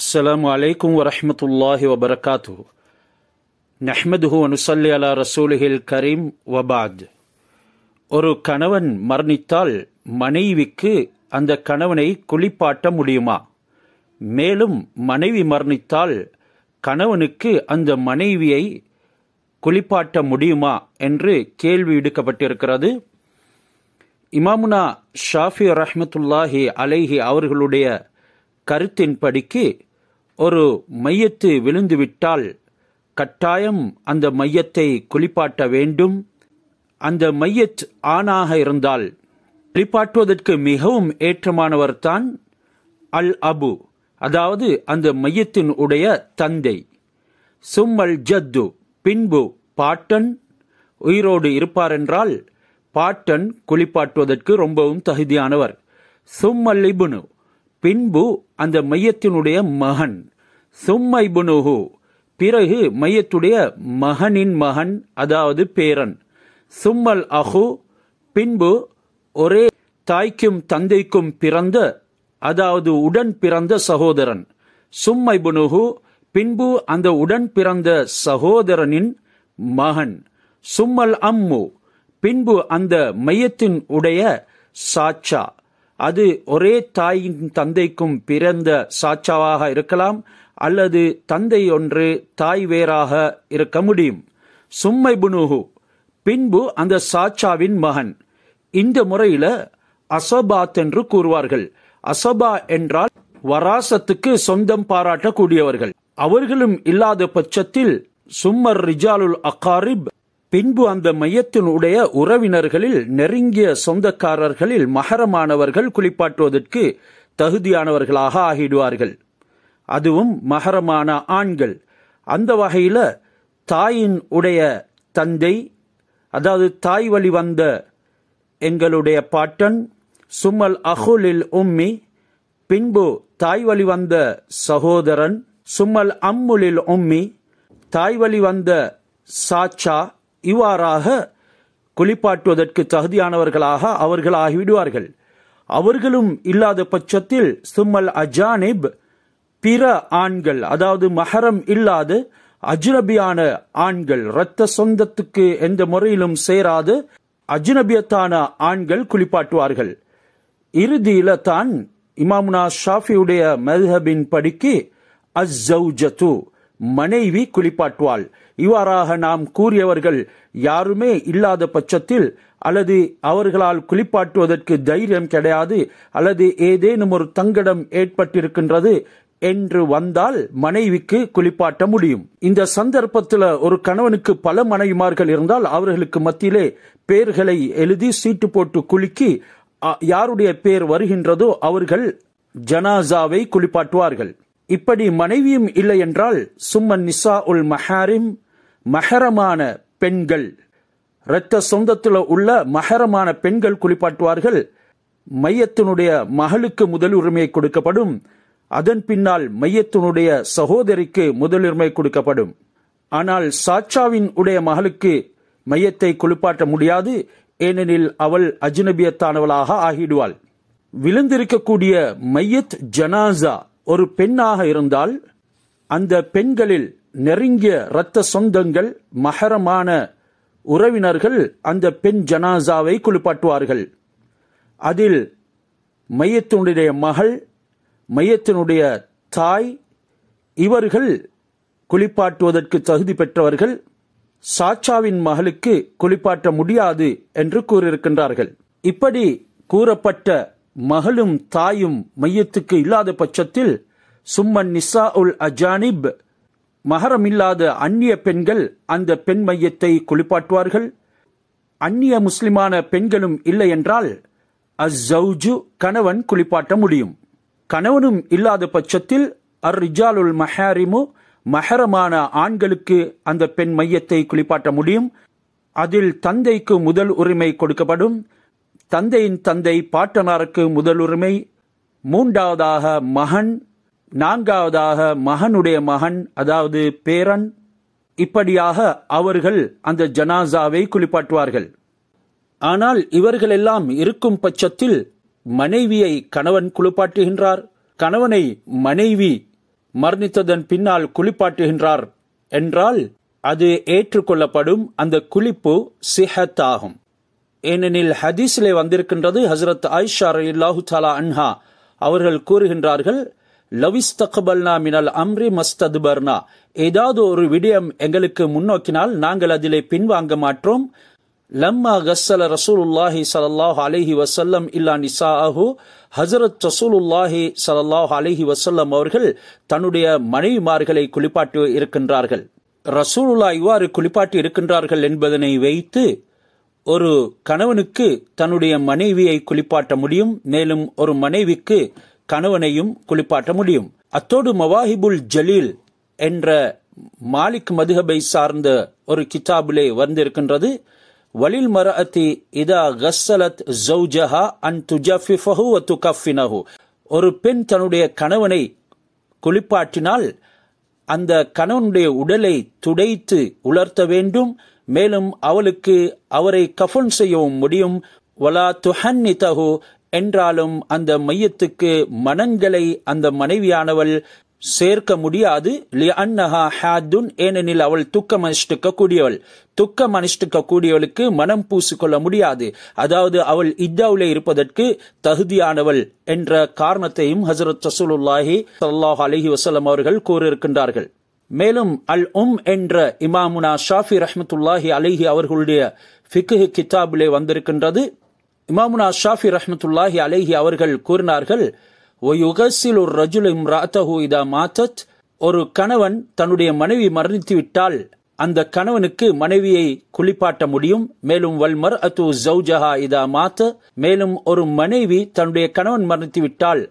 அஸ்லாம் வலைக்கம் வரமத்துல்லாஹி வபரகாத்து وبركاته நஹ்மதுஹு அனுசல்லி அலா ரசூலுஹில் கரீம் வபாத் ஒரு கணவன் மரணித்தால் மனைவிக்கு அந்த கணவனை குளிப்பாட்ட முடியுமா மேலும் மனைவி மரணித்தால் கணவனுக்கு அந்த மனைவியை குளிப்பாட்ட முடியுமா என்று கேள்வி விடுக்கப்பட்டிருக்கிறது இமாமுனா ஷாஃபி ரஹமத்துல்லாஹி அலைஹி அவர்களுடைய கருத்தின்படிக்கு ஒரு மையத்து விழுந்துவிட்டால் கட்டாயம் அந்த மையத்தை குளிப்பாட்ட வேண்டும் அந்த மையத் ஆணாக இருந்தால் குளிப்பாட்டுவதற்கு மிகவும் ஏற்றமானவர்தான் அல் அபு அதாவது அந்த மையத்தின் உடைய தந்தை சும்மல் ஜத்து பின்பு பாட்டன் உயிரோடு இருப்பாரென்றால் பாட்டன் குளிப்பாட்டுவதற்கு ரொம்பவும் தகுதியானவர் சும்மல் இபுனு பின்பு அந்த மையத்தினுடைய மகன் சும்மை புனுகு பிறகு மையத்துடைய மகனின் மகன் அதாவது பேரன் சும்மல் அஹு பின்பு ஒரே தாய்க்கும் தந்தைக்கும் பிறந்த அதாவது உடன் பிறந்த சகோதரன் சும்மை புனுகு பின்பு அந்த உடன் பிறந்த சகோதரனின் மகன் சும்மல் அம்மு பின்பு அந்த மையத்தின் உடைய சாச்சா அது ஒரே தாயின் தந்தைக்கும் பிறந்த சாச்சாவாக இருக்கலாம் அல்லது தந்தை ஒன்று தாய் வேறாக இருக்க முடியும் சும்மை புனுகு பின்பு அந்த சாச்சாவின் மகன் இந்த முறையில அசபாத் என்று கூறுவார்கள் அசபா என்றால் வராசத்துக்கு சொந்தம் பாராட்டக்கூடியவர்கள் அவர்களும் இல்லாத பட்சத்தில் சும்மர் ரிஜாலுல் அகாரிப் பின்பு அந்த மையத்தினுடைய உறவினர்களில் நெருங்கிய சொந்தக்காரர்களில் மகரமானவர்கள் குளிப்பாட்டுவதற்கு தகுதியானவர்களாக ஆகிடுவார்கள் அதுவும் மகரமான ஆண்கள் அந்த வகையில் தாயின் உடைய தந்தை அதாவது தாய் வழி வந்த எங்களுடைய பாட்டன் சுமல் அஹுலில் உம்மி பின்பு தாய் வழி வந்த சகோதரன் சுமல் அம்முலில் உம்மி தாய் வழி வந்த சாச்சா இவ்வாறாக குளிப்பாட்டுவதற்கு தகுதியானவர்களாக அவர்கள் ஆகிவிடுவார்கள் அவர்களும் இல்லாத பட்சத்தில் சும்மல் அஜானிப் பிற ஆண்கள் அதாவது மஹரம் இல்லாத அஜ்னபியான ஆண்கள் இரத்த சொந்தத்துக்கு எந்த முறையிலும் சேராது அஜ்னபியத்தான ஆண்கள் குளிப்பாட்டுவார்கள் இறுதியில தான் இமாமுனா ஷாஃபியுடைய மெஹபின் படிக்கு அஸ்ஸௌஜத்து மனைவி குளிப்பாட்டுவாள் இவ்வாறாக நாம் கூறியவர்கள் யாருமே இல்லாத பட்சத்தில் அல்லது அவர்களால் குளிப்பாட்டுவதற்கு தைரியம் கிடையாது அல்லது ஏதேனும் ஒரு தங்கடம் ஏற்பட்டிருக்கின்றது என்று வந்தால் மனைவிக்கு குளிப்பாட்ட முடியும் இந்த சந்தர்ப்பத்தில் ஒரு கணவனுக்கு பல மனைவிமார்கள் இருந்தால் அவர்களுக்கு மத்தியிலே பெயர்களை எழுதி சீட்டு போட்டு குலுக்கி யாருடைய பேர் வருகின்றதோ அவர்கள் ஜனாசாவை குளிப்பாட்டுவார்கள் இப்படி மனைவியும் இல்லை என்றால் சும்மன் நிசா உல் மஹாரிம் மஹரமான பெண்கள் இரத்த சொந்தத்தில் உள்ள மகரமான பெண்கள் குளிப்பாட்டுவார்கள் மையத்தினுடைய மகளுக்கு முதலுரிமை கொடுக்கப்படும் அதன் பின்னால் மையத்தினுடைய சகோதரிக்கு முதலுரிமை கொடுக்கப்படும் ஆனால் சாச்சாவின் உடைய மகளுக்கு மையத்தை குளிப்பாட்ட முடியாது ஏனெனில் அவள் அஜ்னபியத்தானவளாக ஆகிடுவாள் விழுந்திருக்கக்கூடிய மையத் ஜனாசா ஒரு பெண்ணாக இருந்தால் அந்த பெண்களில் நெருங்கிய இரத்த சொந்தங்கள் மகரமான உறவினர்கள் அந்த பெண் ஜனாசாவை குளிப்பாட்டுவார்கள் அதில் மையத்தினுடைய மகள் மையத்தினுடைய தாய் இவர்கள் குளிப்பாட்டுவதற்கு தகுதி பெற்றவர்கள் சாச்சாவின் மகளுக்கு குளிப்பாட்ட முடியாது என்று கூறியிருக்கின்றார்கள் இப்படி கூறப்பட்ட மகளும் தாயும் மையத்துக்கு இல்லாத பட்சத்தில் சும்மன் நிசா உல் அஜானிப் இல்லாத அந்நிய பெண்கள் அந்த பெண் மையத்தை குளிப்பாட்டுவார்கள் அந்நிய முஸ்லிமான பெண்களும் இல்லை என்றால் அஸ்ஸவுஜு கணவன் குளிப்பாட்ட முடியும் கணவனும் இல்லாத பட்சத்தில் அர் ரிஜாலுல் மஹாரிமு மஹரமான ஆண்களுக்கு அந்த பெண் மையத்தை குளிப்பாட்ட முடியும் அதில் தந்தைக்கு முதல் உரிமை கொடுக்கப்படும் தந்தையின் தந்தை பாட்டனாருக்கு முதலுரிமை மூன்றாவதாக மகன் நான்காவதாக மகனுடைய மகன் அதாவது பேரன் இப்படியாக அவர்கள் அந்த ஜனாசாவை குளிப்பாட்டுவார்கள் ஆனால் இவர்களெல்லாம் இருக்கும் பட்சத்தில் மனைவியை கணவன் குளிப்பாட்டுகின்றார் கணவனை மனைவி மரணித்ததன் பின்னால் குளிப்பாட்டுகின்றார் என்றால் அது ஏற்றுக்கொள்ளப்படும் அந்த குளிப்பு சிஹத் ஆகும் ஏனெனில் ஹதீஸிலே வந்திருக்கின்றது ஹசரத் ஐஷா இல்லாஹு தாலா அன்ஹா அவர்கள் கூறுகின்றார்கள் லவிஸ் தக்பல்னா மினல் அம்ரி மஸ்ததுபர்னா ஏதாவது ஒரு விடயம் எங்களுக்கு முன்னோக்கினால் நாங்கள் அதிலே பின்வாங்க மாற்றோம் லம்மா ரசூல் ரசூலுல்லாஹி சலல்லாஹ் அலஹி வசல்லம் இல்லா நிசா அஹு ஹசரத் ரசூலுல்லாஹி சலல்லாஹ் அலஹி வசல்லம் அவர்கள் தன்னுடைய மனைவிமார்களை குளிப்பாட்டி இருக்கின்றார்கள் ரசூலுல்லா இவ்வாறு குளிப்பாட்டி இருக்கின்றார்கள் என்பதனை வைத்து ஒரு கணவனுக்கு தன்னுடைய மனைவியை குளிப்பாட்ட முடியும் மேலும் ஒரு மனைவிக்கு கணவனையும் குளிப்பாட்ட முடியும் அத்தோடு மவாஹிபுல் ஜலீல் என்ற மாலிக் மதுஹபை சார்ந்த ஒரு கிதாபிலே வந்திருக்கின்றது வலில் மரஅத்தி இதா கசலத் ஜௌஜஹா அன் துஜஃபிஃபஹு ஒரு பெண் தன்னுடைய கணவனை குளிப்பாட்டினால் அந்த கணவனுடைய உடலை துடைத்து உலர்த்த வேண்டும் மேலும் அவளுக்கு அவரை கஃபன் செய்யவும் முடியும் வலா துஹன்னி தகு என்றாலும் அந்த மையத்துக்கு மனங்களை அந்த மனைவியானவள் சேர்க்க முடியாது அன்னஹா ஏனெனில் அவள் துக்கம் அனுஷ்டிக்க கூடியவள் துக்கம் அனுஷ்டிக்க கூடியவளுக்கு மனம் பூசிக்கொள்ள முடியாது அதாவது அவள் இத்தாவிலே இருப்பதற்கு தகுதியானவள் என்ற காரணத்தையும் ஹசரத் ரசூலுல்லாஹி சல்லாஹ் அலஹி வசலம் அவர்கள் கூறியிருக்கின்றார்கள் மேலும் அல் உம் என்ற இமாமுனா ஷாஃபி ரஹமத்துல்லாஹி அலிஹி அவர்களுடைய ஃபிக்கு கிதாபிலே வந்திருக்கின்றது இமாமுனா ஷாஃபி ரஹமத்துல்லாஹி அலிஹி அவர்கள் கூறினார்கள் ஓ ஒயுகசில் ஒரு ரஜுல் இம்ராத்தஹு இதா மாத்தத் ஒரு கணவன் தன்னுடைய மனைவி மரணித்து விட்டால் அந்த கணவனுக்கு மனைவியை குளிப்பாட்ட முடியும் மேலும் வல்மர் அத்து ஜவுஜஹா இதா மாத்த மேலும் ஒரு மனைவி தன்னுடைய கணவன் மரணித்து விட்டால்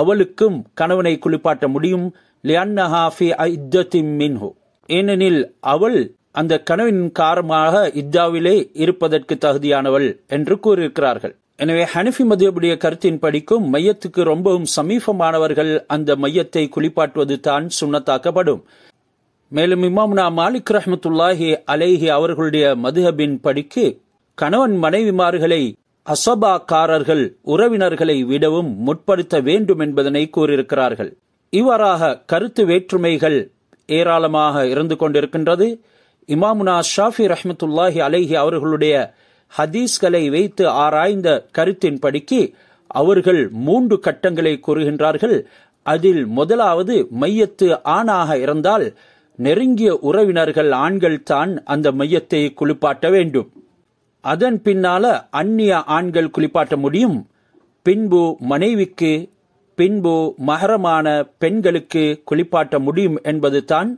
அவளுக்கும் கணவனை குளிப்பாட்ட முடியும் மின்ஹு ஏனெனில் அவள் அந்த கனவின் காரணமாக இத்தாவிலே இருப்பதற்கு தகுதியானவள் என்று கூறியிருக்கிறார்கள் எனவே ஹனிஃபி மதியபுடைய கருத்தின் படிக்கும் மையத்துக்கு ரொம்பவும் சமீபமானவர்கள் அந்த மையத்தை குளிப்பாட்டுவது தான் சுண்ணத்தாக்கப்படும் மேலும் இமாம்னா மாலிக் ரஹமத்துல்லாஹி அலேஹி அவர்களுடைய மதுஹபின் படிக்கு கணவன் மனைவிமார்களை அசபாக்காரர்கள் உறவினர்களை விடவும் முற்படுத்த வேண்டும் என்பதனை கூறியிருக்கிறார்கள் இவ்வாறாக கருத்து வேற்றுமைகள் ஏராளமாக இருந்து கொண்டிருக்கின்றது இமாமுனா ஷாஃபி ரஹமத்துல்லாஹி அலைஹி அவர்களுடைய ஹதீஸ்களை வைத்து ஆராய்ந்த கருத்தின் படிக்கு அவர்கள் மூன்று கட்டங்களை கூறுகின்றார்கள் அதில் முதலாவது மையத்து ஆணாக இருந்தால் நெருங்கிய உறவினர்கள் ஆண்கள் தான் அந்த மையத்தை குளிப்பாட்ட வேண்டும் அதன் பின்னால அந்நிய ஆண்கள் குளிப்பாட்ட முடியும் பின்பு மனைவிக்கு பின்பு மகரமான பெண்களுக்கு குளிப்பாட்ட முடியும் என்பது தான்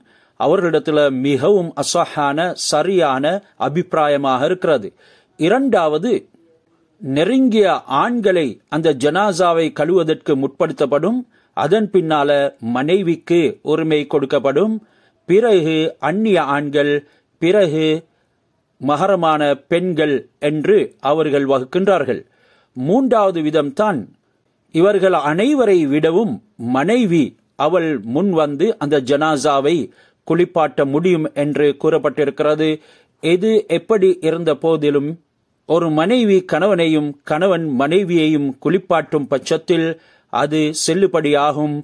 அவர்களிடத்தில் மிகவும் அசகான சரியான அபிப்பிராயமாக இருக்கிறது இரண்டாவது நெருங்கிய ஆண்களை அந்த ஜனாசாவை கழுவதற்கு முற்படுத்தப்படும் அதன் பின்னால மனைவிக்கு உரிமை கொடுக்கப்படும் பிறகு அந்நிய ஆண்கள் பிறகு மகரமான பெண்கள் என்று அவர்கள் வகுக்கின்றார்கள் மூன்றாவது விதம்தான் இவர்கள் அனைவரை விடவும் மனைவி அவள் முன் வந்து அந்த ஜனாசாவை குளிப்பாட்ட முடியும் என்று கூறப்பட்டிருக்கிறது எது எப்படி இருந்த போதிலும் ஒரு மனைவி கணவனையும் கணவன் மனைவியையும் குளிப்பாட்டும் பட்சத்தில் அது செல்லுபடியாகும்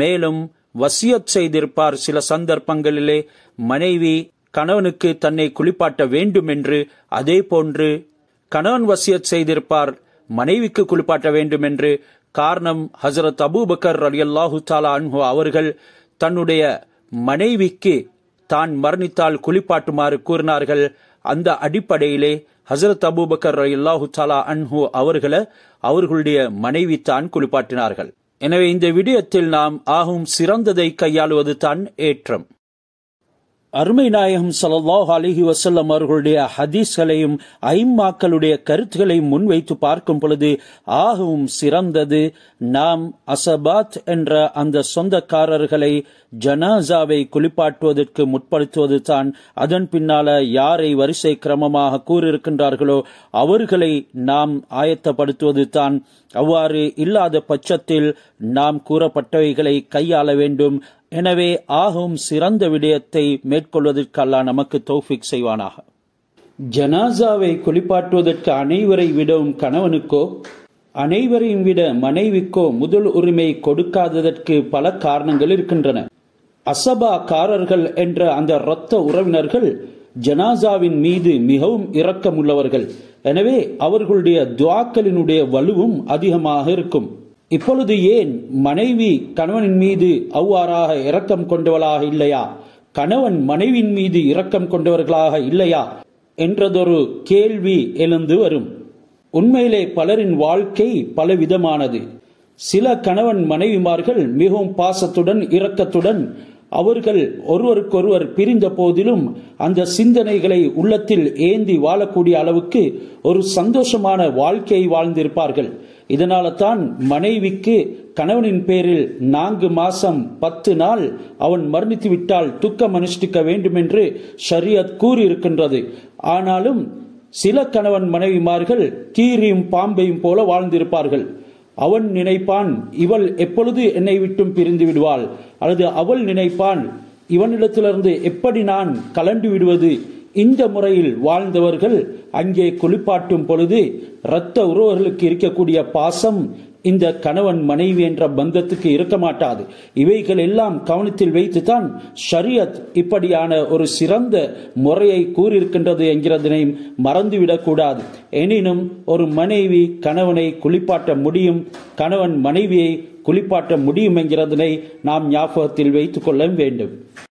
மேலும் வசியத் செய்திருப்பார் சில சந்தர்ப்பங்களிலே மனைவி கணவனுக்கு தன்னை குளிப்பாட்ட வேண்டும் என்று அதே போன்று கணவன் வசியத் செய்திருப்பார் மனைவிக்கு குளிப்பாட்ட வேண்டும் என்று காரணம் ஹசரத் அபூபக்கர் அலி அல்லாஹு தாலா அன்ஹு அவர்கள் தன்னுடைய மனைவிக்கு தான் மரணித்தால் குளிப்பாட்டுமாறு கூறினார்கள் அந்த அடிப்படையிலே ஹசரத் அபூபக்கர் அல்லாஹு தாலா அன்ஹு அவர்களை அவர்களுடைய மனைவி தான் குளிப்பாட்டினார்கள் எனவே இந்த விடயத்தில் நாம் ஆகும் சிறந்ததை கையாளுவது தான் ஏற்றம் அருமை நாயகம் சலல்லாஹ் அலிஹி வசல்லம் அவர்களுடைய ஹதீஸ்களையும் ஐம்மாக்களுடைய கருத்துக்களையும் முன்வைத்து பார்க்கும் பொழுது ஆகவும் சிறந்தது நாம் அசபாத் என்ற அந்த சொந்தக்காரர்களை ஜனாசாவை குளிப்பாட்டுவதற்கு முற்படுத்துவது தான் அதன் பின்னால யாரை வரிசை கிரமமாக கூறியிருக்கின்றார்களோ அவர்களை நாம் ஆயத்தப்படுத்துவது தான் அவ்வாறு இல்லாத பட்சத்தில் நாம் கூறப்பட்டவைகளை கையாள வேண்டும் எனவே ஆகும் சிறந்த விடயத்தை மேற்கொள்வதற்கெல்லாம் நமக்கு தௌஃபிக் செய்வானாக ஜனாசாவை குளிப்பாட்டுவதற்கு அனைவரை விடவும் கணவனுக்கோ அனைவரையும் விட மனைவிக்கோ முதல் உரிமை கொடுக்காததற்கு பல காரணங்கள் இருக்கின்றன அசபாக்காரர்கள் என்ற அந்த இரத்த உறவினர்கள் ஜனாசாவின் மீது மிகவும் உள்ளவர்கள் எனவே அவர்களுடைய துவாக்களினுடைய வலுவும் அதிகமாக இருக்கும் இப்பொழுது ஏன் மனைவி கணவனின் மீது அவ்வாறாக இரக்கம் கொண்டவளாக இல்லையா கணவன் மனைவியின் மீது இரக்கம் கொண்டவர்களாக இல்லையா என்றதொரு கேள்வி எழுந்து வரும் உண்மையிலே பலரின் வாழ்க்கை பலவிதமானது சில கணவன் மனைவிமார்கள் மிகவும் பாசத்துடன் இரக்கத்துடன் அவர்கள் ஒருவருக்கொருவர் பிரிந்த போதிலும் அந்த சிந்தனைகளை உள்ளத்தில் ஏந்தி வாழக்கூடிய அளவுக்கு ஒரு சந்தோஷமான வாழ்க்கையை வாழ்ந்திருப்பார்கள் இதனால தான் மனைவிக்கு கணவனின் பேரில் நான்கு மாசம் பத்து நாள் அவன் மரணித்து விட்டால் துக்கம் அனுஷ்டிக்க வேண்டும் என்று ஷரியத் கூறியிருக்கின்றது ஆனாலும் சில கணவன் மனைவிமார்கள் கீரியும் பாம்பையும் போல வாழ்ந்திருப்பார்கள் அவன் நினைப்பான் இவள் எப்பொழுது என்னை விட்டும் பிரிந்து விடுவாள் அல்லது அவள் நினைப்பான் இவனிடத்திலிருந்து எப்படி நான் கலண்டு விடுவது இந்த முறையில் வாழ்ந்தவர்கள் அங்கே குளிப்பாட்டும் பொழுது இரத்த உறவுகளுக்கு இருக்கக்கூடிய பாசம் இந்த கணவன் மனைவி என்ற பந்தத்துக்கு இருக்க மாட்டாது இவைகள் எல்லாம் கவனத்தில் வைத்துதான் ஷரியத் இப்படியான ஒரு சிறந்த முறையை கூறியிருக்கின்றது என்கிறதனை மறந்துவிடக்கூடாது எனினும் ஒரு மனைவி கணவனை குளிப்பாட்ட முடியும் கணவன் மனைவியை குளிப்பாட்ட முடியும் என்கிறதனை நாம் ஞாபகத்தில் வைத்துக் கொள்ள வேண்டும்